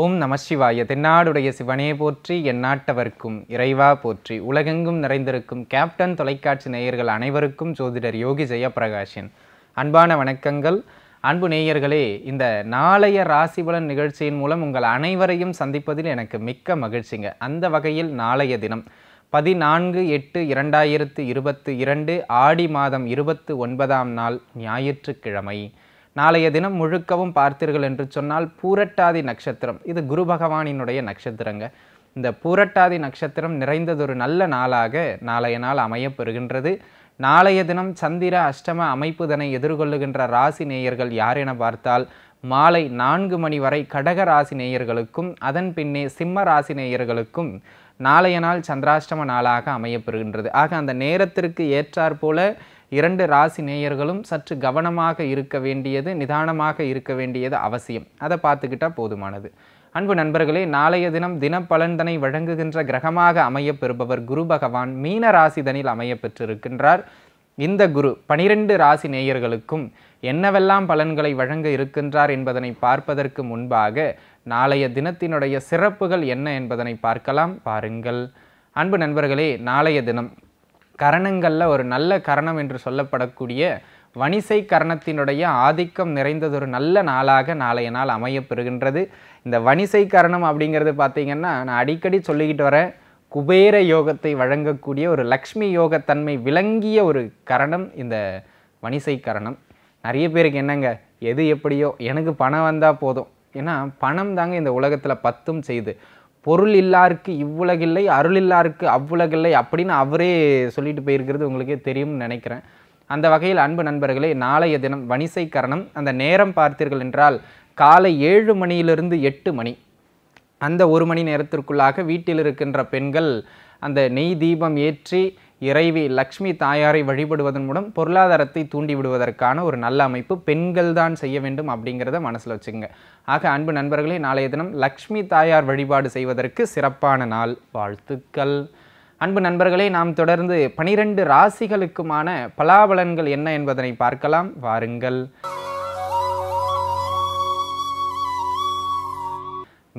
ஓம் நம சிவாய தென்னாடுடைய சிவனே போற்றி என் நாட்டவர்க்கும் இறைவா போற்றி உலகெங்கும் நிறைந்திருக்கும் கேப்டன் தொலைக்காட்சி நேயர்கள் அனைவருக்கும் ஜோதிடர் யோகி ஜெயபிரகாஷின் அன்பான வணக்கங்கள் அன்பு நேயர்களே இந்த நாளைய ராசிபலன் நிகழ்ச்சியின் மூலம் உங்கள் அனைவரையும் சந்திப்பதில் எனக்கு மிக்க மகிழ்ச்சிங்க அந்த வகையில் நாளைய தினம் பதினான்கு எட்டு இரண்டாயிரத்து இருபத்து இரண்டு ஆடி மாதம் இருபத்து ஒன்பதாம் நாள் ஞாயிற்றுக்கிழமை நாளைய தினம் முழுக்கவும் பார்த்தீர்கள் என்று சொன்னால் பூரட்டாதி நட்சத்திரம் இது குரு பகவானினுடைய நட்சத்திரங்க இந்த பூரட்டாதி நட்சத்திரம் நிறைந்ததொரு நல்ல நாளாக நாளைய நாள் அமையப்பெறுகின்றது நாளைய தினம் சந்திர அஷ்டம அமைப்புதனை எதிர்கொள்ளுகின்ற ராசி நேயர்கள் யார் என பார்த்தால் மாலை நான்கு மணி வரை கடக ராசி நேயர்களுக்கும் அதன் பின்னே சிம்ம ராசி நேயர்களுக்கும் நாளைய நாள் சந்திராஷ்டம நாளாக அமையப்பெறுகின்றது ஆக அந்த நேரத்திற்கு போல இரண்டு ராசி நேயர்களும் சற்று கவனமாக இருக்க வேண்டியது நிதானமாக இருக்க வேண்டியது அவசியம் அதை பார்த்துக்கிட்டால் போதுமானது அன்பு நண்பர்களே நாளைய தினம் தினப்பலன்தனை வழங்குகின்ற கிரகமாக அமையப்பெறுபவர் குரு பகவான் மீன ராசிதனில் அமைய பெற்றிருக்கின்றார் இந்த குரு பனிரெண்டு ராசி நேயர்களுக்கும் என்னவெல்லாம் பலன்களை வழங்க இருக்கின்றார் என்பதனை பார்ப்பதற்கு முன்பாக நாளைய தினத்தினுடைய சிறப்புகள் என்ன என்பதனை பார்க்கலாம் பாருங்கள் அன்பு நண்பர்களே நாளைய தினம் கரணங்களில் ஒரு நல்ல கரணம் என்று சொல்லப்படக்கூடிய வணிசை கரணத்தினுடைய ஆதிக்கம் நிறைந்ததொரு நல்ல நாளாக நாளைய நாள் அமையப்பெறுகின்றது இந்த வணிசை கரணம் அப்படிங்கிறது பார்த்திங்கன்னா நான் அடிக்கடி சொல்லிக்கிட்டு வரேன் குபேர யோகத்தை வழங்கக்கூடிய ஒரு லக்ஷ்மி யோகத்தன்மை விளங்கிய ஒரு கரணம் இந்த வணிசை கரணம் நிறைய பேருக்கு என்னங்க எது எப்படியோ எனக்கு பணம் வந்தால் போதும் ஏன்னா பணம் தாங்க இந்த உலகத்தில் பத்தும் செய்து பொருள் இல்லாருக்கு இவ்வுலகில்லை அருள் இல்லாருக்கு அவ்வுலகில்லை அப்படின்னு அவரே சொல்லிட்டு போயிருக்கிறது உங்களுக்கே தெரியும்னு நினைக்கிறேன் அந்த வகையில் அன்பு நண்பர்களே நாளைய தினம் வணிசை கரணம் அந்த நேரம் பார்த்தீர்கள் என்றால் காலை ஏழு மணியிலிருந்து எட்டு மணி அந்த ஒரு மணி நேரத்திற்குள்ளாக வீட்டில் இருக்கின்ற பெண்கள் அந்த நெய் தீபம் ஏற்றி இறைவி லக்ஷ்மி தாயாரை வழிபடுவதன் மூலம் பொருளாதாரத்தை தூண்டி விடுவதற்கான ஒரு நல்ல அமைப்பு பெண்கள் தான் செய்ய வேண்டும் அப்படிங்கிறத மனசில் வச்சுக்கோங்க ஆக அன்பு நண்பர்களே நாளைய தினம் லக்ஷ்மி தாயார் வழிபாடு செய்வதற்கு சிறப்பான நாள் வாழ்த்துக்கள் அன்பு நண்பர்களே நாம் தொடர்ந்து பனிரெண்டு ராசிகளுக்குமான பலாபலன்கள் என்ன என்பதனை பார்க்கலாம் வாருங்கள்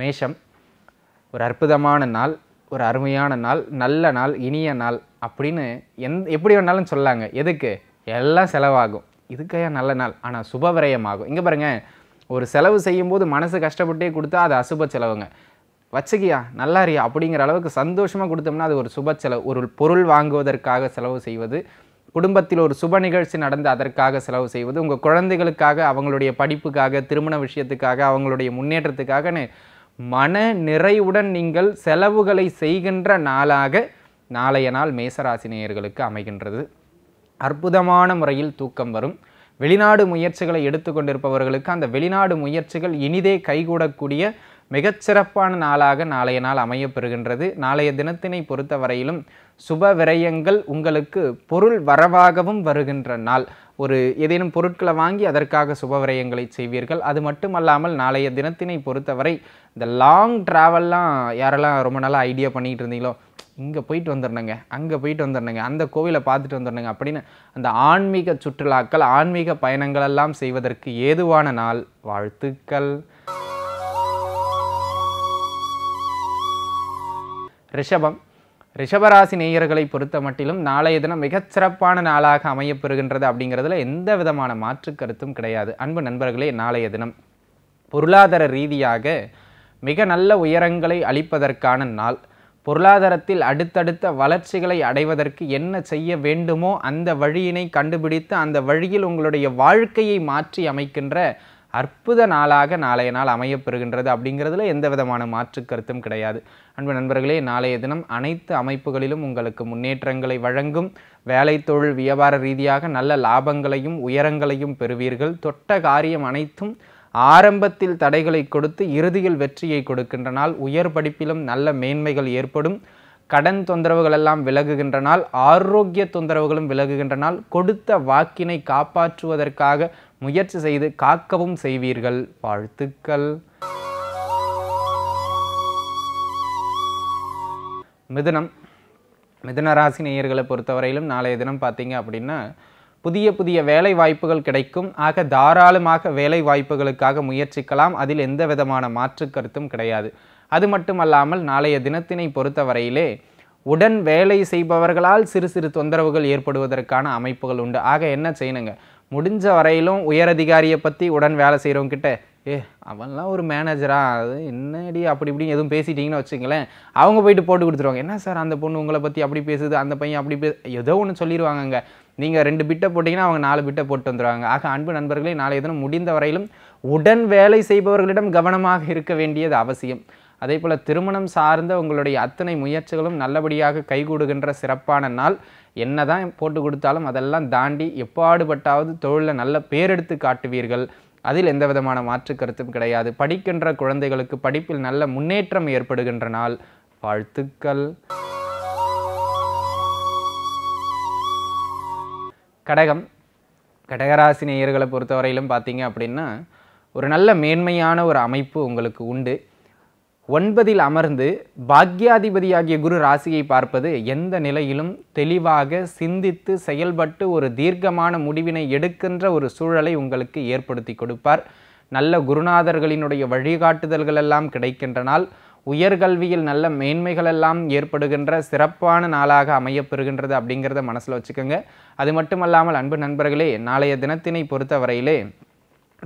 மேஷம் ஒரு அற்புதமான நாள் ஒரு அருமையான நாள் நல்ல நாள் இனிய நாள் அப்படின்னு எந் எப்படி வேணாலும் சொல்லாங்க எதுக்கு எல்லாம் செலவாகும் இதுக்கையா நல்ல நாள் ஆனால் சுபவிரயமாகும் இங்கே பாருங்கள் ஒரு செலவு செய்யும்போது மனசு கஷ்டப்பட்டே கொடுத்தா அது அசுப செலவுங்க வச்சுக்கியா நல்லாரியா அப்படிங்கிற அளவுக்கு சந்தோஷமாக கொடுத்தோம்னா அது ஒரு சுப செலவு ஒரு பொருள் வாங்குவதற்காக செலவு செய்வது குடும்பத்தில் ஒரு சுப நிகழ்ச்சி நடந்து அதற்காக செலவு செய்வது உங்கள் குழந்தைகளுக்காக அவங்களுடைய படிப்புக்காக திருமண விஷயத்துக்காக அவங்களுடைய முன்னேற்றத்துக்காகன்னு மன நிறைவுடன் நீங்கள் செலவுகளை செய்கின்ற நாளாக நாளைய நாள் மேசராசினியர்களுக்கு அமைகின்றது அற்புதமான முறையில் தூக்கம் வரும் வெளிநாடு முயற்சிகளை எடுத்துக்கொண்டிருப்பவர்களுக்கு அந்த வெளிநாடு முயற்சிகள் இனிதே கைகூடக்கூடிய மிகச்சிறப்பான நாளாக நாளைய நாள் அமையப்பெறுகின்றது நாளைய தினத்தினை பொறுத்தவரையிலும் சுப விரயங்கள் உங்களுக்கு பொருள் வரவாகவும் வருகின்ற நாள் ஒரு ஏதேனும் பொருட்களை வாங்கி அதற்காக சுப விரயங்களை செய்வீர்கள் அது மட்டுமல்லாமல் நாளைய தினத்தினை பொறுத்தவரை இந்த லாங் ட்ராவல்லாம் யாரெல்லாம் ரொம்ப நாளாக ஐடியா பண்ணிகிட்டு இருந்தீங்களோ இங்கே போயிட்டு வந்துடணுங்க அங்கே போயிட்டு வந்துடணுங்க அந்த கோவிலை பார்த்துட்டு வந்துடணுங்க அப்படின்னு அந்த ஆன்மீக சுற்றுலாக்கள் ஆன்மீக பயணங்கள் எல்லாம் செய்வதற்கு ஏதுவான நாள் வாழ்த்துக்கள் ரிஷபம் ரிஷபராசி நேயர்களை பொறுத்த மட்டிலும் நாளைய தினம் மிகச்சிறப்பான நாளாக அமையப்பெறுகின்றது அப்படிங்கிறதுல எந்த விதமான மாற்று கருத்தும் கிடையாது அன்பு நண்பர்களே நாளைய தினம் பொருளாதார ரீதியாக மிக நல்ல உயரங்களை அளிப்பதற்கான நாள் பொருளாதாரத்தில் அடுத்தடுத்த வளர்ச்சிகளை அடைவதற்கு என்ன செய்ய வேண்டுமோ அந்த வழியினை கண்டுபிடித்து அந்த வழியில் உங்களுடைய வாழ்க்கையை மாற்றி அமைக்கின்ற அற்புத நாளாக நாளைய நாள் அமையப்பெறுகின்றது அப்படிங்கிறதுல எந்த விதமான மாற்று கருத்தும் கிடையாது அன்பு நண்பர்களே நாளைய தினம் அனைத்து அமைப்புகளிலும் உங்களுக்கு முன்னேற்றங்களை வழங்கும் வேலை தொழில் வியாபார ரீதியாக நல்ல லாபங்களையும் உயரங்களையும் பெறுவீர்கள் தொட்ட காரியம் அனைத்தும் ஆரம்பத்தில் தடைகளை கொடுத்து இறுதியில் வெற்றியை கொடுக்கின்றனால் உயர் படிப்பிலும் நல்ல மேன்மைகள் ஏற்படும் கடன் தொந்தரவுகள் எல்லாம் விலகுகின்றனால் ஆரோக்கிய தொந்தரவுகளும் விலகுகின்றனால் கொடுத்த வாக்கினை காப்பாற்றுவதற்காக முயற்சி செய்து காக்கவும் செய்வீர்கள் வாழ்த்துக்கள் மிதுனம் மிதுன ராசி நேயர்களை பொறுத்தவரையிலும் நாளைய தினம் பார்த்தீங்க அப்படின்னா புதிய புதிய வேலை வாய்ப்புகள் கிடைக்கும் ஆக தாராளமாக வேலை வாய்ப்புகளுக்காக முயற்சிக்கலாம் அதில் எந்த விதமான மாற்று கருத்தும் கிடையாது அது மட்டுமல்லாமல் நாளைய தினத்தினை பொறுத்தவரையிலே உடன் வேலை செய்பவர்களால் சிறு சிறு தொந்தரவுகள் ஏற்படுவதற்கான அமைப்புகள் உண்டு ஆக என்ன செய்யணுங்க முடிஞ்ச வரையிலும் உயரதிகாரியை பற்றி உடன் வேலை செய்கிறவங்கிட்ட ஏ அவன்லாம் ஒரு மேனேஜரா அது என்னடி அப்படி இப்படின்னு எதுவும் பேசிட்டீங்கன்னு வச்சுங்களேன் அவங்க போயிட்டு போட்டு கொடுத்துருவாங்க என்ன சார் அந்த பொண்ணு உங்களை பற்றி அப்படி பேசுது அந்த பையன் அப்படி பே ஏதோ ஒன்று சொல்லிடுவாங்கங்க நீங்கள் ரெண்டு பிட்டை போட்டிங்கன்னா அவங்க நாலு பிட்டை போட்டு வந்துடுவாங்க ஆக அன்பு நண்பர்களே நாளைய தினம் முடிந்த வரையிலும் உடன் வேலை செய்பவர்களிடம் கவனமாக இருக்க வேண்டியது அவசியம் அதே போல் திருமணம் சார்ந்த உங்களுடைய அத்தனை முயற்சிகளும் நல்லபடியாக கைகூடுகின்ற சிறப்பான நாள் என்ன தான் போட்டு கொடுத்தாலும் அதெல்லாம் தாண்டி எப்பாடுபட்டாவது தொழிலில் நல்ல பேரெடுத்து காட்டுவீர்கள் அதில் எந்த விதமான மாற்று கருத்தும் கிடையாது படிக்கின்ற குழந்தைகளுக்கு படிப்பில் நல்ல முன்னேற்றம் ஏற்படுகின்ற நாள் வாழ்த்துக்கள் கடகம் கடகராசி நேயர்களை பொறுத்தவரையிலும் பார்த்தீங்க அப்படின்னா ஒரு நல்ல மேன்மையான ஒரு அமைப்பு உங்களுக்கு உண்டு ஒன்பதில் அமர்ந்து பாக்யாதிபதியாகிய குரு ராசியை பார்ப்பது எந்த நிலையிலும் தெளிவாக சிந்தித்து செயல்பட்டு ஒரு தீர்க்கமான முடிவினை எடுக்கின்ற ஒரு சூழலை உங்களுக்கு ஏற்படுத்தி கொடுப்பார் நல்ல குருநாதர்களினுடைய வழிகாட்டுதல்கள் எல்லாம் கிடைக்கின்றனால் உயர்கல்வியில் நல்ல மேன்மைகள் எல்லாம் ஏற்படுகின்ற சிறப்பான நாளாக அமையப்பெறுகின்றது அப்படிங்கிறத மனசில் வச்சுக்கோங்க அது மட்டுமல்லாமல் அன்பு நண்பர்களே நாளைய தினத்தினை பொறுத்தவரையிலே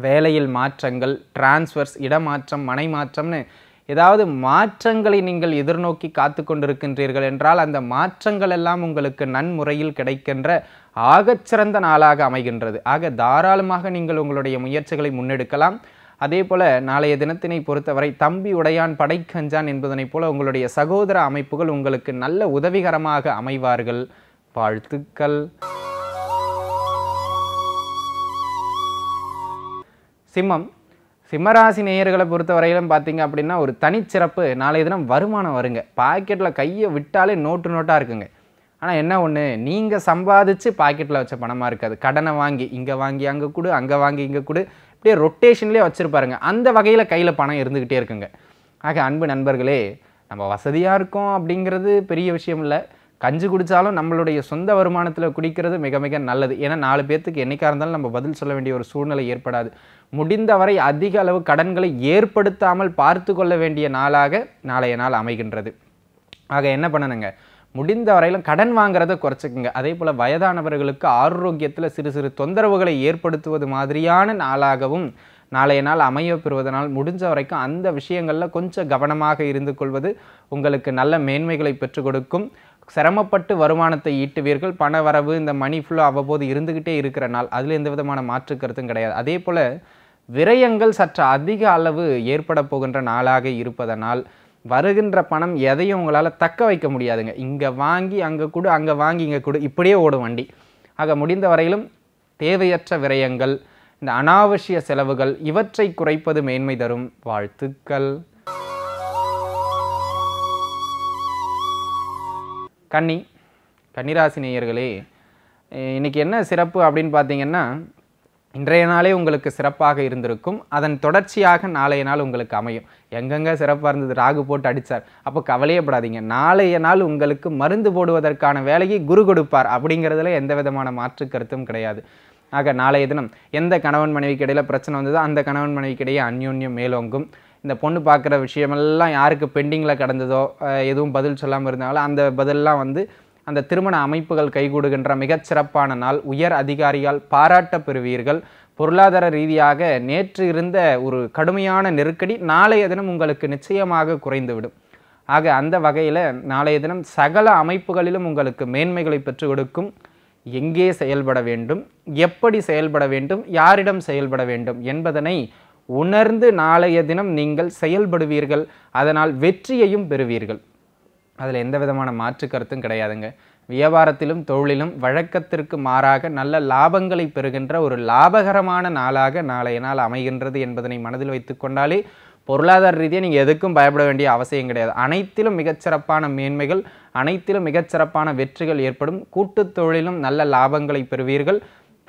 வேலையில் மாற்றங்கள் டிரான்ஸ்வர்ஸ் இடமாற்றம் மனை மாற்றம்னு ஏதாவது மாற்றங்களை நீங்கள் எதிர்நோக்கி காத்து கொண்டிருக்கின்றீர்கள் என்றால் அந்த மாற்றங்கள் எல்லாம் உங்களுக்கு நன்முறையில் கிடைக்கின்ற ஆகச்சிறந்த நாளாக அமைகின்றது ஆக தாராளமாக நீங்கள் உங்களுடைய முயற்சிகளை முன்னெடுக்கலாம் அதே போல நாளைய தினத்தினை பொறுத்தவரை தம்பி உடையான் படைக்கஞ்சான் என்பதனைப் போல உங்களுடைய சகோதர அமைப்புகள் உங்களுக்கு நல்ல உதவிகரமாக அமைவார்கள் வாழ்த்துக்கள் சிம்மம் சிம்மராசி நேயர்களை பொறுத்த வரையிலும் பார்த்தீங்க அப்படின்னா ஒரு தனிச்சிறப்பு நாளைய தினம் வருமானம் வருங்க பாக்கெட்டில் கையை விட்டாலே நோட்டு நோட்டாக இருக்குங்க ஆனால் என்ன ஒன்று நீங்கள் சம்பாதிச்சு பாக்கெட்டில் வச்ச பணமாக இருக்காது கடனை வாங்கி இங்கே வாங்கி அங்கே கொடு அங்கே வாங்கி இங்கே கொடு அப்படியே ரொட்டேஷன்லேயே வச்சுருப்பாருங்க அந்த வகையில் கையில் பணம் இருந்துக்கிட்டே இருக்குங்க ஆக அன்பு நண்பர்களே நம்ம வசதியாக இருக்கோம் அப்படிங்கிறது பெரிய விஷயம் இல்லை கஞ்சி குடித்தாலும் நம்மளுடைய சொந்த வருமானத்தில் குடிக்கிறது மிக மிக நல்லது ஏன்னா நாலு பேர்த்துக்கு என்றைக்காக இருந்தாலும் நம்ம பதில் சொல்ல வேண்டிய ஒரு சூழ்நிலை ஏற்படாது முடிந்தவரை அதிக அளவு கடன்களை ஏற்படுத்தாமல் பார்த்து கொள்ள வேண்டிய நாளாக நாளைய நாள் அமைகின்றது ஆக என்ன பண்ணணுங்க முடிந்த வரையிலும் கடன் வாங்குறத குறைச்சிக்கங்க அதே போல் வயதானவர்களுக்கு ஆரோக்கியத்தில் சிறு சிறு தொந்தரவுகளை ஏற்படுத்துவது மாதிரியான நாளாகவும் நாளைய நாள் அமைய பெறுவதனால் முடிஞ்ச வரைக்கும் அந்த விஷயங்களில் கொஞ்சம் கவனமாக இருந்து கொள்வது உங்களுக்கு நல்ல மேன்மைகளை பெற்றுக் கொடுக்கும் சிரமப்பட்டு வருமானத்தை ஈட்டுவீர்கள் பண வரவு இந்த மணி ஃபுல்லாக அவ்வப்போது இருந்துக்கிட்டே இருக்கிற நாள் அதில் எந்த விதமான மாற்று கருத்தும் கிடையாது அதே போல் விரயங்கள் சற்று அதிக அளவு ஏற்பட போகின்ற நாளாக இருப்பதனால் வருகின்ற பணம் எதையும் உங்களால் தக்க வைக்க முடியாதுங்க இங்கே வாங்கி அங்கே கொடு அங்கே வாங்கி இங்கே கொடு இப்படியே ஓடும் வண்டி ஆக முடிந்த வரையிலும் தேவையற்ற விரயங்கள் இந்த அனாவசிய செலவுகள் இவற்றை குறைப்பது மேன்மை தரும் வாழ்த்துக்கள் கன்னி கன்னிராசி நேயர்களே இன்றைக்கி என்ன சிறப்பு அப்படின்னு பார்த்தீங்கன்னா இன்றைய நாளே உங்களுக்கு சிறப்பாக இருந்திருக்கும் அதன் தொடர்ச்சியாக நாளைய நாள் உங்களுக்கு அமையும் எங்கெங்கே சிறப்பாக இருந்தது ராகு போட்டு அடித்தார் அப்போ கவலையப்படாதீங்க நாளைய நாள் உங்களுக்கு மருந்து போடுவதற்கான வேலையை குரு கொடுப்பார் அப்படிங்கிறதுல எந்த விதமான மாற்று கருத்தும் கிடையாது ஆக நாளைய தினம் எந்த கணவன் மனைவிக்கு இடையில் பிரச்சனை வந்ததோ அந்த கணவன் மனைவிக்கு இடையே அந்யோன்யம் மேலோங்கும் இந்த பொண்ணு பார்க்குற விஷயமெல்லாம் யாருக்கு பெண்டிங்கில் கடந்ததோ எதுவும் பதில் சொல்லாமல் இருந்தாலும் அந்த பதிலெலாம் வந்து அந்த திருமண அமைப்புகள் கைகூடுகின்ற மிகச்சிறப்பான நாள் உயர் அதிகாரியால் பாராட்ட பெறுவீர்கள் பொருளாதார ரீதியாக நேற்று இருந்த ஒரு கடுமையான நெருக்கடி நாளைய தினம் உங்களுக்கு நிச்சயமாக குறைந்துவிடும் ஆக அந்த வகையில் நாளைய தினம் சகல அமைப்புகளிலும் உங்களுக்கு மேன்மைகளை பெற்று கொடுக்கும் எங்கே செயல்பட வேண்டும் எப்படி செயல்பட வேண்டும் யாரிடம் செயல்பட வேண்டும் என்பதனை உணர்ந்து நாளைய தினம் நீங்கள் செயல்படுவீர்கள் அதனால் வெற்றியையும் பெறுவீர்கள் அதில் எந்த விதமான மாற்று கருத்தும் கிடையாதுங்க வியாபாரத்திலும் தொழிலும் வழக்கத்திற்கு மாறாக நல்ல லாபங்களை பெறுகின்ற ஒரு லாபகரமான நாளாக நாளைய நாள் அமைகின்றது என்பதனை மனதில் வைத்துக்கொண்டாலே பொருளாதார ரீதியாக நீங்கள் எதுக்கும் பயப்பட வேண்டிய அவசியம் கிடையாது அனைத்திலும் மிகச்சிறப்பான மேன்மைகள் அனைத்திலும் மிகச்சிறப்பான வெற்றிகள் ஏற்படும் கூட்டுத் தொழிலும் நல்ல லாபங்களை பெறுவீர்கள்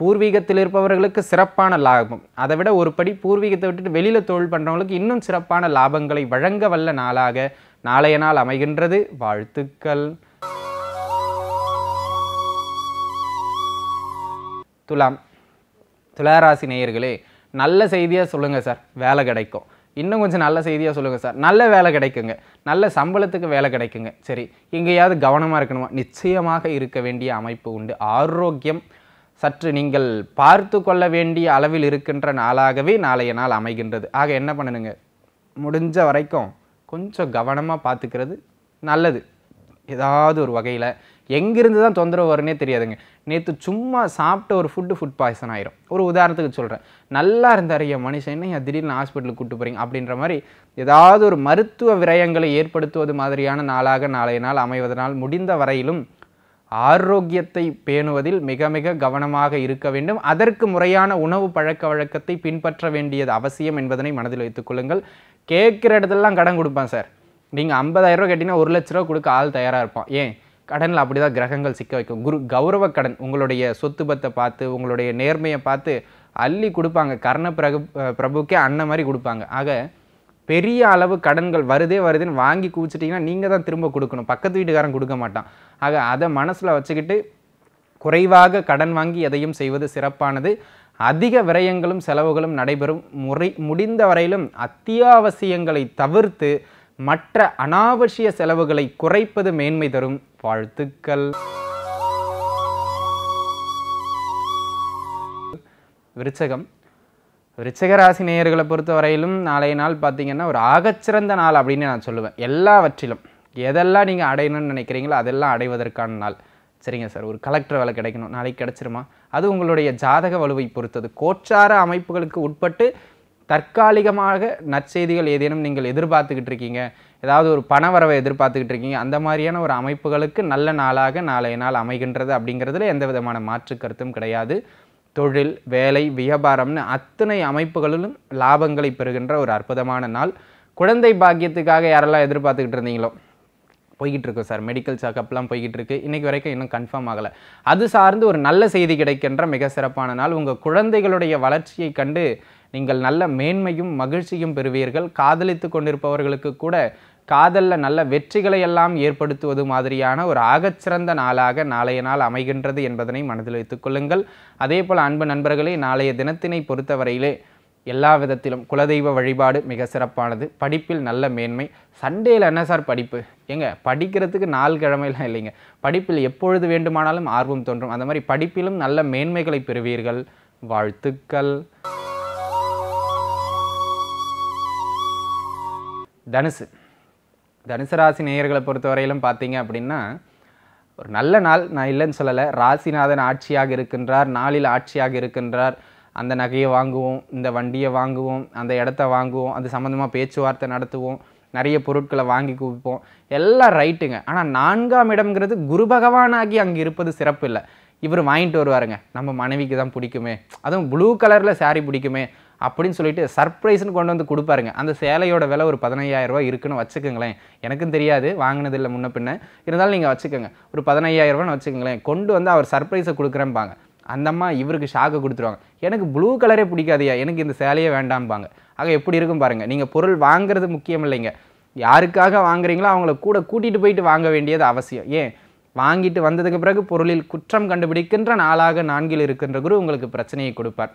பூர்வீகத்தில் இருப்பவர்களுக்கு சிறப்பான லாபம் அதை விட ஒருபடி பூர்வீகத்தை விட்டுட்டு வெளியில் தொழில் பண்ணுறவங்களுக்கு இன்னும் சிறப்பான லாபங்களை வழங்க வல்ல நாளாக நாளைய நாள் அமைகின்றது வாழ்த்துக்கள் துலாம் துளாராசி நேயர்களே நல்ல செய்தியாக சொல்லுங்கள் சார் வேலை கிடைக்கும் இன்னும் கொஞ்சம் நல்ல செய்தியாக சொல்லுங்கள் சார் நல்ல வேலை கிடைக்குங்க நல்ல சம்பளத்துக்கு வேலை கிடைக்குங்க சரி எங்கேயாவது கவனமாக இருக்கணுமா நிச்சயமாக இருக்க வேண்டிய அமைப்பு உண்டு ஆரோக்கியம் சற்று நீங்கள் பார்த்து கொள்ள வேண்டிய அளவில் இருக்கின்ற நாளாகவே நாளைய நாள் அமைகின்றது ஆக என்ன பண்ணணுங்க முடிஞ்ச வரைக்கும் கொஞ்சம் கவனமாக பார்த்துக்கிறது நல்லது ஏதாவது ஒரு வகையில் எங்கேருந்து தான் தொந்தரவு வரும்னே தெரியாதுங்க நேற்று சும்மா சாப்பிட்ட ஒரு ஃபுட்டு ஃபுட் பாய்சன் ஆயிரும் ஒரு உதாரணத்துக்கு சொல்கிறேன் நல்லா இருந்தார் என் மனுஷன் என் திடீர்னு ஹாஸ்பிட்டலுக்கு கூட்டு போகிறீங்க அப்படின்ற மாதிரி ஏதாவது ஒரு மருத்துவ விரயங்களை ஏற்படுத்துவது மாதிரியான நாளாக நாளைய நாள் அமைவதனால் முடிந்த வரையிலும் ஆரோக்கியத்தை பேணுவதில் மிக மிக கவனமாக இருக்க வேண்டும் அதற்கு முறையான உணவு பழக்க வழக்கத்தை பின்பற்ற வேண்டியது அவசியம் என்பதனை மனதில் கொள்ளுங்கள் கேட்குற இடத்துலலாம் கடன் கொடுப்பான் சார் நீங்கள் ஐம்பதாயிரரூவா கேட்டிங்கன்னா ஒரு லட்ச ரூபா கொடுக்க ஆள் தயாராக இருப்பான் ஏன் கடனில் அப்படி தான் கிரகங்கள் சிக்க வைக்கும் குரு கௌரவ கடன் உங்களுடைய சொத்து பத்தை பார்த்து உங்களுடைய நேர்மையை பார்த்து அள்ளி கொடுப்பாங்க கர்ண பிரகு பிரபுக்கே அண்ணன் மாதிரி கொடுப்பாங்க ஆக பெரிய அளவு கடன்கள் வருதே வருதுன்னு வாங்கி குவிச்சிட்டிங்கன்னா நீங்கள் தான் திரும்ப கொடுக்கணும் பக்கத்து வீட்டுக்காரன் கொடுக்க மாட்டான் ஆக அதை மனசில் வச்சுக்கிட்டு குறைவாக கடன் வாங்கி எதையும் செய்வது சிறப்பானது அதிக விரயங்களும் செலவுகளும் நடைபெறும் முறை முடிந்த வரையிலும் அத்தியாவசியங்களை தவிர்த்து மற்ற அனாவசிய செலவுகளை குறைப்பது மேன்மை தரும் வாழ்த்துக்கள் விருச்சகம் விருச்சகராசி நேயர்களை பொறுத்த வரையிலும் நாளைய நாள் பார்த்திங்கன்னா ஒரு ஆகச்சிறந்த நாள் அப்படின்னு நான் சொல்லுவேன் எல்லாவற்றிலும் எதெல்லாம் நீங்கள் அடையணும்னு நினைக்கிறீங்களோ அதெல்லாம் அடைவதற்கான நாள் சரிங்க சார் ஒரு கலெக்டர் வேலை கிடைக்கணும் நாளைக்கு கிடைச்சிருமா அது உங்களுடைய ஜாதக வலுவை பொறுத்தது கோச்சார அமைப்புகளுக்கு உட்பட்டு தற்காலிகமாக நற்செய்திகள் ஏதேனும் நீங்கள் எதிர்பார்த்துக்கிட்டு இருக்கீங்க ஏதாவது ஒரு பண வரவை எதிர்பார்த்துக்கிட்டு இருக்கீங்க அந்த மாதிரியான ஒரு அமைப்புகளுக்கு நல்ல நாளாக நாளைய நாள் அமைகின்றது அப்படிங்கிறதுல எந்த விதமான மாற்று கருத்தும் கிடையாது தொழில் வேலை வியாபாரம்னு அத்தனை அமைப்புகளிலும் லாபங்களை பெறுகின்ற ஒரு அற்புதமான நாள் குழந்தை பாக்கியத்துக்காக யாரெல்லாம் எதிர்பார்த்துக்கிட்டு இருந்தீங்களோ போய்கிட்டு சார் மெடிக்கல் செக்கப்லாம் போய்கிட்டு இருக்கு இன்றைக்கு வரைக்கும் இன்னும் கன்ஃபார்ம் ஆகலை அது சார்ந்து ஒரு நல்ல செய்தி கிடைக்கின்ற மிக சிறப்பான நாள் உங்கள் குழந்தைகளுடைய வளர்ச்சியை கண்டு நீங்கள் நல்ல மேன்மையும் மகிழ்ச்சியும் பெறுவீர்கள் காதலித்து கொண்டிருப்பவர்களுக்கு கூட காதலில் நல்ல வெற்றிகளை எல்லாம் ஏற்படுத்துவது மாதிரியான ஒரு ஆகச்சிறந்த நாளாக நாளைய நாள் அமைகின்றது என்பதனை மனதில் வைத்துக்கொள்ளுங்கள் அதே போல் அன்பு நண்பர்களே நாளைய தினத்தினை பொறுத்தவரையிலே எல்லா விதத்திலும் குலதெய்வ வழிபாடு மிக சிறப்பானது படிப்பில் நல்ல மேன்மை சண்டேயில் என்ன சார் படிப்பு ஏங்க படிக்கிறதுக்கு நாள் கிழமையெல்லாம் இல்லைங்க படிப்பில் எப்பொழுது வேண்டுமானாலும் ஆர்வம் தோன்றும் அந்த மாதிரி படிப்பிலும் நல்ல மேன்மைகளை பெறுவீர்கள் வாழ்த்துக்கள் தனுசு தனுசு ராசி நேயர்களை பொறுத்தவரையிலும் பார்த்தீங்க அப்படின்னா ஒரு நல்ல நாள் நான் இல்லைன்னு சொல்லலை ராசிநாதன் ஆட்சியாக இருக்கின்றார் நாளில் ஆட்சியாக இருக்கின்றார் அந்த நகையை வாங்குவோம் இந்த வண்டியை வாங்குவோம் அந்த இடத்த வாங்குவோம் அது சம்மந்தமாக பேச்சுவார்த்தை நடத்துவோம் நிறைய பொருட்களை வாங்கி குவிப்போம் எல்லாம் ரைட்டுங்க ஆனால் நான்காம் இடம்ங்கிறது குரு பகவானாகி அங்கே இருப்பது சிறப்பு இல்லை இவர் வாங்கிட்டு வருவாருங்க நம்ம மனைவிக்கு தான் பிடிக்குமே அதுவும் ப்ளூ கலரில் சாரீ பிடிக்குமே அப்படின்னு சொல்லிட்டு சர்ப்ரைஸ்னு கொண்டு வந்து கொடுப்பாருங்க அந்த சேலையோட விலை ஒரு பதினையாயிரரூபா இருக்குன்னு வச்சுக்கோங்களேன் எனக்கும் தெரியாது வாங்கினதில்லை முன்ன பின்ன இருந்தாலும் நீங்கள் வச்சுக்கோங்க ஒரு பதினையாயிரரூபான்னு வச்சுக்கோங்களேன் கொண்டு வந்து அவர் சர்ப்ரைஸை கொடுக்குறேன்பாங்க அந்தம்மா இவருக்கு ஷாக்கை கொடுத்துருவாங்க எனக்கு ப்ளூ கலரே பிடிக்காதையா எனக்கு இந்த சேலையே வேண்டாம்பாங்க ஆக எப்படி இருக்கும் பாருங்கள் நீங்கள் பொருள் வாங்குறது முக்கியம் இல்லைங்க யாருக்காக வாங்குறீங்களோ அவங்கள கூட கூட்டிகிட்டு போயிட்டு வாங்க வேண்டியது அவசியம் ஏன் வாங்கிட்டு வந்ததுக்கு பிறகு பொருளில் குற்றம் கண்டுபிடிக்கின்ற நாளாக நான்கில் இருக்கின்ற குரு உங்களுக்கு பிரச்சனையை கொடுப்பார்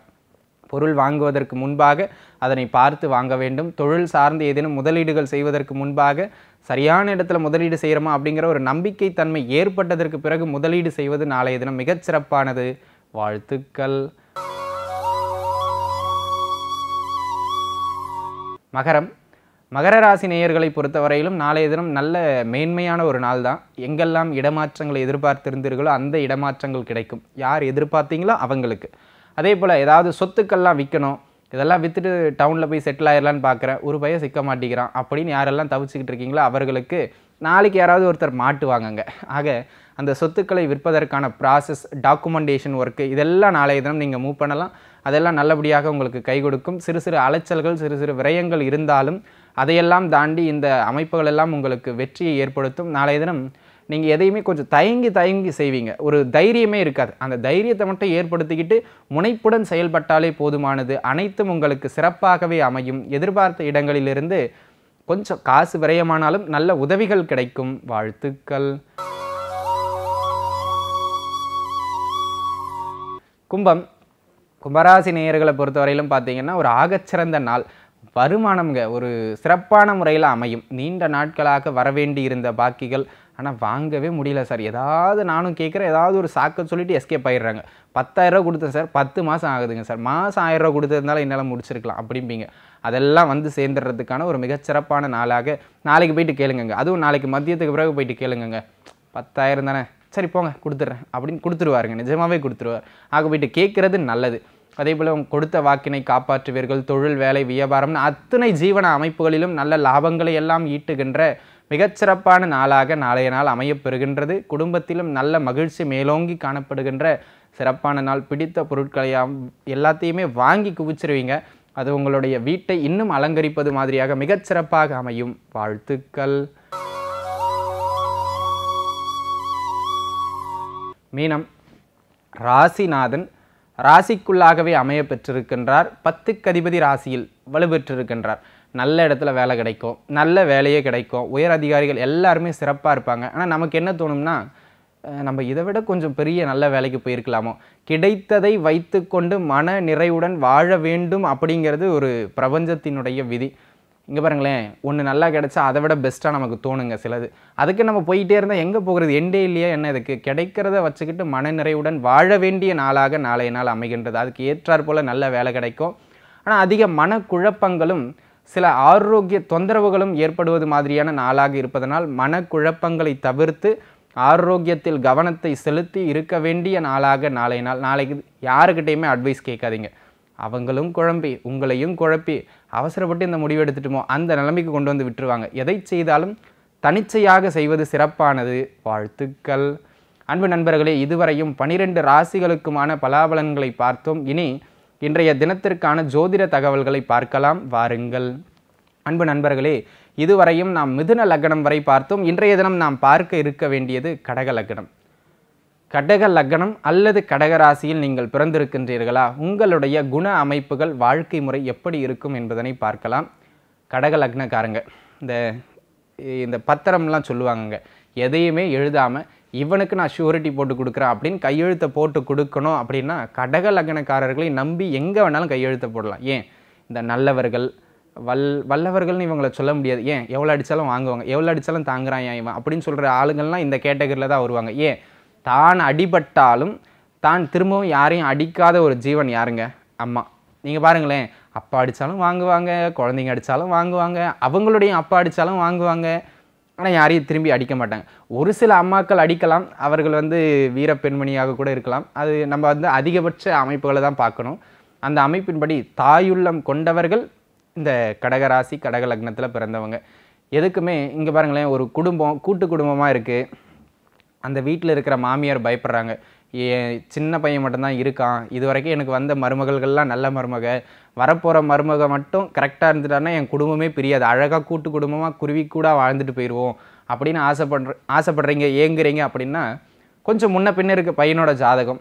பொருள் வாங்குவதற்கு முன்பாக அதனை பார்த்து வாங்க வேண்டும் தொழில் சார்ந்து ஏதேனும் முதலீடுகள் செய்வதற்கு முன்பாக சரியான இடத்துல முதலீடு செய்கிறோமா அப்படிங்கிற ஒரு நம்பிக்கை தன்மை ஏற்பட்டதற்கு பிறகு முதலீடு செய்வது நாளைய தினம் மிகச்சிறப்பானது வாழ்த்துக்கள் மகரம் மகர ராசி நேயர்களை பொறுத்தவரையிலும் நாளைய தினம் நல்ல மேன்மையான ஒரு நாள் தான் எங்கெல்லாம் இடமாற்றங்களை எதிர்பார்த்திருந்தீர்களோ அந்த இடமாற்றங்கள் கிடைக்கும் யார் எதிர்பார்த்தீங்களோ அவங்களுக்கு அதே போல் ஏதாவது சொத்துக்கள்லாம் விற்கணும் இதெல்லாம் விற்றுட்டு டவுனில் போய் செட்டில் ஆயிடலான்னு பார்க்குறேன் ஒரு பையன் சிக்க மாட்டேங்கிறான் அப்படின்னு யாரெல்லாம் தவிச்சிக்கிட்டு இருக்கீங்களோ அவர்களுக்கு நாளைக்கு யாராவது ஒருத்தர் மாட்டுவாங்கங்க ஆக அந்த சொத்துக்களை விற்பதற்கான ப்ராசஸ் டாக்குமெண்டேஷன் ஒர்க்கு இதெல்லாம் நாளைய தினம் நீங்கள் மூவ் பண்ணலாம் அதெல்லாம் நல்லபடியாக உங்களுக்கு கை கொடுக்கும் சிறு சிறு அலைச்சல்கள் சிறு சிறு விரயங்கள் இருந்தாலும் அதையெல்லாம் தாண்டி இந்த அமைப்புகள் எல்லாம் உங்களுக்கு வெற்றியை ஏற்படுத்தும் நாளைய தினம் நீங்கள் எதையுமே கொஞ்சம் தயங்கி தயங்கி செய்வீங்க ஒரு தைரியமே இருக்காது அந்த தைரியத்தை மட்டும் ஏற்படுத்திக்கிட்டு முனைப்புடன் செயல்பட்டாலே போதுமானது அனைத்தும் உங்களுக்கு சிறப்பாகவே அமையும் எதிர்பார்த்த இடங்களிலிருந்து கொஞ்சம் காசு விரயமானாலும் நல்ல உதவிகள் கிடைக்கும் வாழ்த்துக்கள் கும்பம் கும்பராசி நேயர்களை பொறுத்தவரையிலும் பார்த்தீங்கன்னா ஒரு ஆகச்சிறந்த நாள் வருமானம்ங்க ஒரு சிறப்பான முறையில் அமையும் நீண்ட நாட்களாக வரவேண்டி இருந்த பாக்கிகள் ஆனால் வாங்கவே முடியல சார் ஏதாவது நானும் கேட்குறேன் ஏதாவது ஒரு சாக்கை சொல்லிவிட்டு எஸ்கேப் ஆயிடுறாங்க பத்தாயிரரூவா கொடுத்தேன் சார் பத்து மாதம் ஆகுதுங்க சார் மாதம் ஆயிரரூவா கொடுத்ததுனால என்னால் முடிச்சிருக்கலாம் அப்படிம்பீங்க அதெல்லாம் வந்து சேர்ந்துடுறதுக்கான ஒரு மிகச்சிறப்பான நாளாக நாளைக்கு போயிட்டு கேளுங்கங்க அதுவும் நாளைக்கு மதியத்துக்கு பிறகு போயிட்டு கேளுங்கங்க பத்தாயிரம் தானே சரி போங்க கொடுத்துட்றேன் அப்படின்னு கொடுத்துருவாருங்க நிஜமாகவே கொடுத்துருவார் ஆக போயிட்டு கேட்குறது நல்லது அதே போல் கொடுத்த வாக்கினை காப்பாற்றுவீர்கள் தொழில் வேலை வியாபாரம்னு அத்தனை ஜீவன அமைப்புகளிலும் நல்ல லாபங்களை எல்லாம் ஈட்டுகின்ற மிகச்சிறப்பான நாளாக நாளைய நாள் அமையப்பெறுகின்றது குடும்பத்திலும் நல்ல மகிழ்ச்சி மேலோங்கி காணப்படுகின்ற சிறப்பான நாள் பிடித்த பொருட்களை எல்லாத்தையுமே வாங்கி குவிச்சிருவீங்க அது உங்களுடைய வீட்டை இன்னும் அலங்கரிப்பது மாதிரியாக மிகச்சிறப்பாக அமையும் வாழ்த்துக்கள் மீனம் ராசிநாதன் ராசிக்குள்ளாகவே அமைய பெற்றிருக்கின்றார் கதிபதி ராசியில் வலுப்பெற்றிருக்கின்றார் நல்ல இடத்துல வேலை கிடைக்கும் நல்ல வேலையே கிடைக்கும் உயர் அதிகாரிகள் எல்லாருமே சிறப்பாக இருப்பாங்க ஆனால் நமக்கு என்ன தோணும்னா நம்ம இதை விட கொஞ்சம் பெரிய நல்ல வேலைக்கு போயிருக்கலாமோ கிடைத்ததை வைத்து கொண்டு மன நிறைவுடன் வாழ வேண்டும் அப்படிங்கிறது ஒரு பிரபஞ்சத்தினுடைய விதி இங்கே பாருங்களேன் ஒன்று நல்லா கிடச்சா அதை விட பெஸ்ட்டாக நமக்கு தோணுங்க சிலது அதுக்கு நம்ம போயிட்டே இருந்தால் எங்கே போகிறது எண்டே இல்லையா என்ன இதுக்கு கிடைக்கிறத வச்சுக்கிட்டு மனநிறைவுடன் வாழ வேண்டிய நாளாக நாளைய நாள் அமைகின்றது அதுக்கு ஏற்றாற் போல் நல்ல வேலை கிடைக்கும் ஆனால் அதிக மனக்குழப்பங்களும் சில ஆரோக்கிய தொந்தரவுகளும் ஏற்படுவது மாதிரியான நாளாக இருப்பதனால் மனக்குழப்பங்களை தவிர்த்து ஆரோக்கியத்தில் கவனத்தை செலுத்தி இருக்க வேண்டிய நாளாக நாளைய நாள் நாளைக்கு யாருக்கிட்டேயுமே அட்வைஸ் கேட்காதீங்க அவங்களும் குழம்பி உங்களையும் குழப்பி அவசரப்பட்டு இந்த முடிவு எடுத்துட்டுமோ அந்த நிலைமைக்கு கொண்டு வந்து விட்டுருவாங்க எதை செய்தாலும் தனிச்சையாக செய்வது சிறப்பானது வாழ்த்துக்கள் அன்பு நண்பர்களே இதுவரையும் பனிரெண்டு ராசிகளுக்குமான பலாபலன்களை பார்த்தோம் இனி இன்றைய தினத்திற்கான ஜோதிட தகவல்களை பார்க்கலாம் வாருங்கள் அன்பு நண்பர்களே இதுவரையும் நாம் மிதுன லக்னம் வரை பார்த்தோம் இன்றைய தினம் நாம் பார்க்க இருக்க வேண்டியது கடக லக்னம் கடக லக்னம் அல்லது கடகராசியில் நீங்கள் பிறந்திருக்கின்றீர்களா உங்களுடைய குண அமைப்புகள் வாழ்க்கை முறை எப்படி இருக்கும் என்பதனை பார்க்கலாம் கடக லக்னக்காரங்க இந்த இந்த பத்திரம்லாம் சொல்லுவாங்கங்க எதையுமே எழுதாமல் இவனுக்கு நான் ஷூரிட்டி போட்டு கொடுக்குறேன் அப்படின்னு கையெழுத்தை போட்டு கொடுக்கணும் அப்படின்னா கடக லக்னக்காரர்களை நம்பி எங்கே வேணாலும் கையெழுத்தை போடலாம் ஏன் இந்த நல்லவர்கள் வல் வல்லவர்கள்னு இவங்களை சொல்ல முடியாது ஏன் எவ்வளோ அடித்தாலும் வாங்குவாங்க எவ்வளோ அடித்தாலும் தாங்குறான் இவன் அப்படின்னு சொல்கிற ஆளுங்கள்லாம் இந்த கேட்டகரியில் தான் வருவாங்க ஏன் தான் அடிபட்டாலும் தான் திரும்பவும் யாரையும் அடிக்காத ஒரு ஜீவன் யாருங்க அம்மா நீங்கள் பாருங்களேன் அப்பா அடித்தாலும் வாங்குவாங்க குழந்தைங்க அடித்தாலும் வாங்குவாங்க அவங்களுடைய அப்பா அடித்தாலும் வாங்குவாங்க ஆனால் யாரையும் திரும்பி அடிக்க மாட்டாங்க ஒரு சில அம்மாக்கள் அடிக்கலாம் அவர்கள் வந்து வீர பெண்மணியாக கூட இருக்கலாம் அது நம்ம வந்து அதிகபட்ச அமைப்புகளை தான் பார்க்கணும் அந்த அமைப்பின்படி தாயுள்ளம் கொண்டவர்கள் இந்த கடகராசி கடக லக்னத்தில் பிறந்தவங்க எதுக்குமே இங்கே பாருங்களேன் ஒரு குடும்பம் கூட்டு குடும்பமாக இருக்குது அந்த வீட்டில் இருக்கிற மாமியார் பயப்படுறாங்க சின்ன பையன் மட்டும்தான் இருக்கான் இது வரைக்கும் எனக்கு வந்த மருமகள்கள்லாம் நல்ல மருமக வரப்போகிற மருமக மட்டும் கரெக்டாக இருந்துட்டான்னா என் குடும்பமே பிரியாது அழகாக கூட்டு குடும்பமாக குருவி கூட வாழ்ந்துட்டு போயிடுவோம் அப்படின்னு ஆசைப்படுற ஆசைப்படுறீங்க ஏங்குறீங்க அப்படின்னா கொஞ்சம் முன்ன பின்ன இருக்க பையனோட ஜாதகம்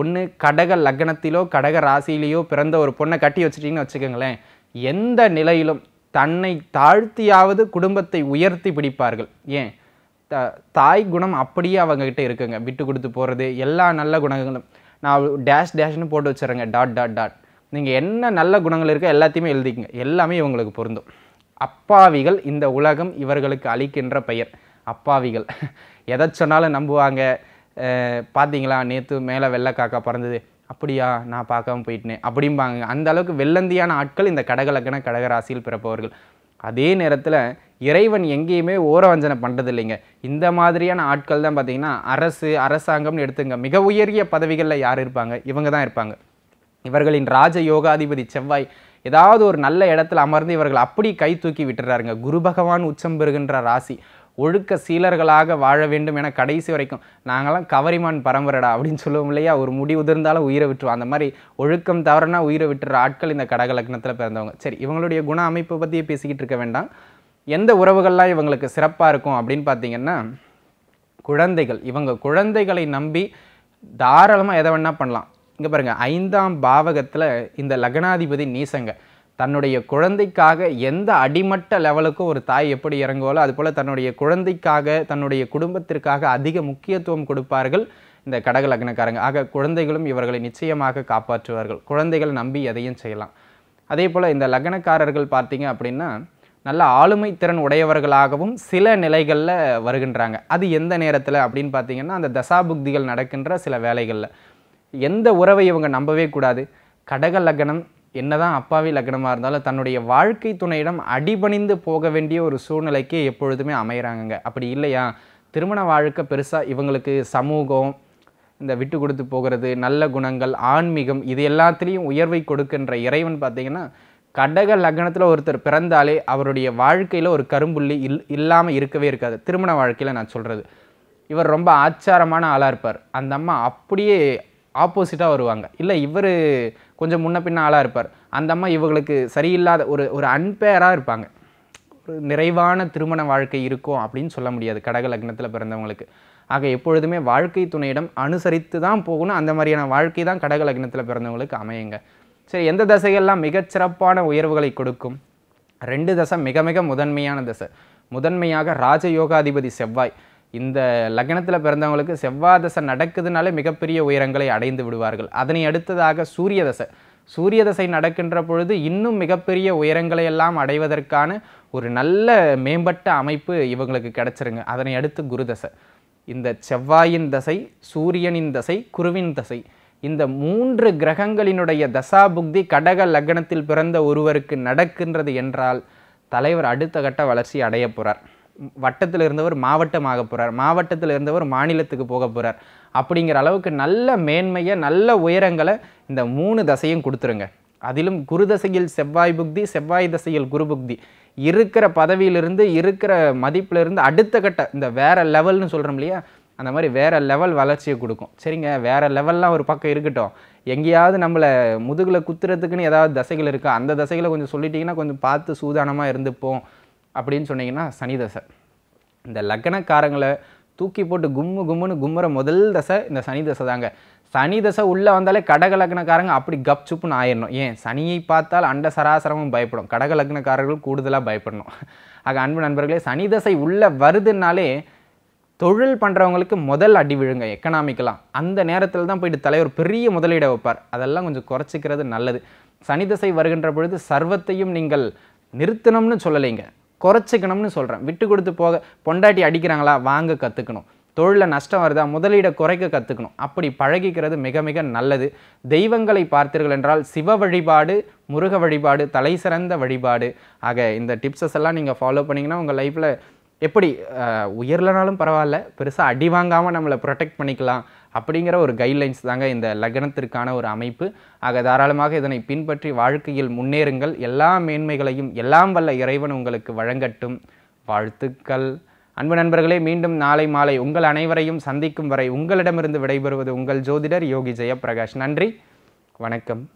ஒன்று கடக லக்னத்திலோ கடக ராசியிலேயோ பிறந்த ஒரு பொண்ணை கட்டி வச்சிட்டிங்கன்னு வச்சுக்கோங்களேன் எந்த நிலையிலும் தன்னை தாழ்த்தியாவது குடும்பத்தை உயர்த்தி பிடிப்பார்கள் ஏன் த தாய் குணம் அப்படியே அவங்கக்கிட்ட இருக்குங்க விட்டு கொடுத்து போகிறது எல்லா நல்ல குணங்களும் நான் டேஷ் டேஷ்னு போட்டு வச்சுறேங்க டாட் டாட் டாட் நீங்கள் என்ன நல்ல குணங்கள் இருக்கோ எல்லாத்தையுமே எழுதிக்கங்க எல்லாமே இவங்களுக்கு பொருந்தும் அப்பாவிகள் இந்த உலகம் இவர்களுக்கு அளிக்கின்ற பெயர் அப்பாவிகள் எதை சொன்னாலும் நம்புவாங்க பார்த்தீங்களா நேற்று மேலே வெள்ளை காக்கா பிறந்தது அப்படியா நான் பார்க்காம போயிட்டேன் அப்படிம்பாங்க அந்த அளவுக்கு வெள்ளந்தியான ஆட்கள் இந்த கடகலக்கண கடகராசியில் பிறப்பவர்கள் அதே நேரத்தில் இறைவன் எங்கேயுமே ஓரவஞ்சனை பண்ணுறது இல்லைங்க இந்த மாதிரியான ஆட்கள் தான் பார்த்திங்கன்னா அரசு அரசாங்கம்னு எடுத்துங்க மிக உயரிய பதவிகளில் யார் இருப்பாங்க இவங்க தான் இருப்பாங்க இவர்களின் ராஜ யோகாதிபதி செவ்வாய் ஏதாவது ஒரு நல்ல இடத்துல அமர்ந்து இவர்கள் அப்படி கை தூக்கி விட்டுறாருங்க குரு பகவான் உச்சம் பெறுகின்ற ராசி ஒழுக்க சீலர்களாக வாழ வேண்டும் என கடைசி வரைக்கும் நாங்களாம் கவரிமான் பரம்பரடா அப்படின்னு சொல்லுவோம் இல்லையா ஒரு முடி உதிர்ந்தாலும் உயிரை விட்டுருவோம் அந்த மாதிரி ஒழுக்கம் தவறுனா உயிரை விட்டுற ஆட்கள் இந்த கடக லக்னத்தில் பிறந்தவங்க சரி இவங்களுடைய குண அமைப்பை பற்றியே பேசிக்கிட்டு இருக்க வேண்டாம் எந்த உறவுகள்லாம் இவங்களுக்கு சிறப்பாக இருக்கும் அப்படின்னு பார்த்தீங்கன்னா குழந்தைகள் இவங்க குழந்தைகளை நம்பி தாராளமாக எதை வேணால் பண்ணலாம் இங்கே பாருங்கள் ஐந்தாம் பாவகத்தில் இந்த லக்னாதிபதி நீசங்க தன்னுடைய குழந்தைக்காக எந்த அடிமட்ட லெவலுக்கும் ஒரு தாய் எப்படி இறங்குவாலோ போல் தன்னுடைய குழந்தைக்காக தன்னுடைய குடும்பத்திற்காக அதிக முக்கியத்துவம் கொடுப்பார்கள் இந்த கடக லக்னக்காரங்க ஆக குழந்தைகளும் இவர்களை நிச்சயமாக காப்பாற்றுவார்கள் குழந்தைகள் நம்பி எதையும் செய்யலாம் அதே போல் இந்த லக்னக்காரர்கள் பார்த்தீங்க அப்படின்னா நல்ல ஆளுமை திறன் உடையவர்களாகவும் சில நிலைகளில் வருகின்றாங்க அது எந்த நேரத்தில் அப்படின்னு பார்த்தீங்கன்னா அந்த தசாபுக்திகள் நடக்கின்ற சில வேலைகளில் எந்த உறவை இவங்க நம்பவே கூடாது கடக லக்னம் என்னதான் அப்பாவி லக்னமாக இருந்தாலும் தன்னுடைய வாழ்க்கை துணையிடம் அடிபணிந்து போக வேண்டிய ஒரு சூழ்நிலைக்கு எப்பொழுதுமே அமைகிறாங்கங்க அப்படி இல்லையா திருமண வாழ்க்கை பெருசாக இவங்களுக்கு சமூகம் இந்த விட்டு கொடுத்து போகிறது நல்ல குணங்கள் ஆன்மீகம் இது எல்லாத்துலேயும் உயர்வை கொடுக்கின்ற இறைவன் பார்த்திங்கன்னா கடக லக்னத்தில் ஒருத்தர் பிறந்தாலே அவருடைய வாழ்க்கையில் ஒரு கரும்புள்ளி இல் இல்லாமல் இருக்கவே இருக்காது திருமண வாழ்க்கையில் நான் சொல்கிறது இவர் ரொம்ப ஆச்சாரமான ஆளாக இருப்பார் அந்த அம்மா அப்படியே ஆப்போசிட்டாக வருவாங்க இல்லை இவர் கொஞ்சம் முன்ன பின்ன ஆளாக இருப்பார் அந்த அம்மா இவங்களுக்கு சரியில்லாத ஒரு ஒரு அன்பேராக இருப்பாங்க ஒரு நிறைவான திருமண வாழ்க்கை இருக்கும் அப்படின்னு சொல்ல முடியாது கடக லக்னத்தில் பிறந்தவங்களுக்கு ஆக எப்பொழுதுமே வாழ்க்கை துணையிடம் அனுசரித்து தான் போகணும் அந்த மாதிரியான வாழ்க்கை தான் கடக லக்னத்தில் பிறந்தவங்களுக்கு அமையுங்க சரி எந்த தசைகள்லாம் மிகச்சிறப்பான உயர்வுகளை கொடுக்கும் ரெண்டு தசை மிக மிக முதன்மையான தசை முதன்மையாக ராஜயோகாதிபதி செவ்வாய் இந்த லக்னத்தில் பிறந்தவங்களுக்கு செவ்வாய் தசை நடக்குதுனாலே மிகப்பெரிய உயரங்களை அடைந்து விடுவார்கள் அதனை அடுத்ததாக சூரிய தசை சூரிய தசை நடக்கின்ற பொழுது இன்னும் மிகப்பெரிய உயரங்களை எல்லாம் அடைவதற்கான ஒரு நல்ல மேம்பட்ட அமைப்பு இவங்களுக்கு கிடச்சிருங்க அதனை அடுத்து குரு தசை இந்த செவ்வாயின் தசை சூரியனின் தசை குருவின் தசை இந்த மூன்று கிரகங்களினுடைய தசா புக்தி கடக லக்னத்தில் பிறந்த ஒருவருக்கு நடக்கின்றது என்றால் தலைவர் அடுத்த கட்ட வளர்ச்சி அடைய போகிறார் வட்டத்தில் இருந்தவர் மாவட்டமாக போகிறார் மாவட்டத்தில் இருந்தவர் மாநிலத்துக்கு போக போகிறார் அப்படிங்கிற அளவுக்கு நல்ல மேன்மையை நல்ல உயரங்களை இந்த மூணு தசையும் கொடுத்துருங்க அதிலும் குரு தசையில் செவ்வாய் புக்தி செவ்வாய் தசையில் குரு புக்தி இருக்கிற பதவியிலிருந்து இருக்கிற மதிப்பிலிருந்து அடுத்த கட்ட இந்த வேற லெவல்னு சொல்கிறோம் இல்லையா அந்த மாதிரி வேறு லெவல் வளர்ச்சியை கொடுக்கும் சரிங்க வேறு லெவல்லாம் ஒரு பக்கம் இருக்கட்டும் எங்கேயாவது நம்மளை முதுகில் குத்துறதுக்குன்னு ஏதாவது தசைகள் இருக்கா அந்த தசைகளை கொஞ்சம் சொல்லிட்டிங்கன்னா கொஞ்சம் பார்த்து சூதானமாக இருந்துப்போம் அப்படின்னு சொன்னிங்கன்னா சனி தசை இந்த லக்னக்காரங்களை தூக்கி போட்டு கும்மு கும்முன்னு கும்முற முதல் தசை இந்த சனி தசை தாங்க சனி தசை உள்ளே வந்தாலே கடக லக்னக்காரங்க அப்படி கப் சுப்புன்னு ஆயிடணும் ஏன் சனியை பார்த்தால் அண்ட சராசரமும் பயப்படும் கடக லக்னக்காரர்கள் கூடுதலாக பயப்படணும் ஆக அன்பு நண்பர்களே சனி தசை உள்ளே வருதுன்னாலே தொழில் பண்ணுறவங்களுக்கு முதல் அடி விழுங்க எக்கனாமிக்கலாம் அந்த நேரத்தில் தான் போயிட்டு தலைவர் பெரிய முதலீடை வைப்பார் அதெல்லாம் கொஞ்சம் குறைச்சிக்கிறது நல்லது சனிதசை வருகின்ற பொழுது சர்வத்தையும் நீங்கள் நிறுத்தணும்னு சொல்லலைங்க குறைச்சிக்கணும்னு சொல்கிறேன் விட்டு கொடுத்து போக பொண்டாட்டி அடிக்கிறாங்களா வாங்க கற்றுக்கணும் தொழிலில் நஷ்டம் வருதா முதலீடை குறைக்க கற்றுக்கணும் அப்படி பழகிக்கிறது மிக மிக நல்லது தெய்வங்களை பார்த்தீர்கள் என்றால் சிவ வழிபாடு முருக வழிபாடு தலை சிறந்த வழிபாடு ஆக இந்த டிப்ஸஸ் எல்லாம் நீங்கள் ஃபாலோ பண்ணிங்கன்னா உங்கள் லைஃப்பில் எப்படி உயர்லனாலும் பரவாயில்ல பெருசாக அடி வாங்காமல் நம்மளை ப்ரொடெக்ட் பண்ணிக்கலாம் அப்படிங்கிற ஒரு கைட்லைன்ஸ் தாங்க இந்த லக்னத்திற்கான ஒரு அமைப்பு ஆக தாராளமாக இதனை பின்பற்றி வாழ்க்கையில் முன்னேறுங்கள் எல்லா மேன்மைகளையும் எல்லாம் வல்ல இறைவன் உங்களுக்கு வழங்கட்டும் வாழ்த்துக்கள் அன்பு நண்பர்களே மீண்டும் நாளை மாலை உங்கள் அனைவரையும் சந்திக்கும் வரை உங்களிடமிருந்து விடைபெறுவது உங்கள் ஜோதிடர் யோகி ஜெயபிரகாஷ் நன்றி வணக்கம்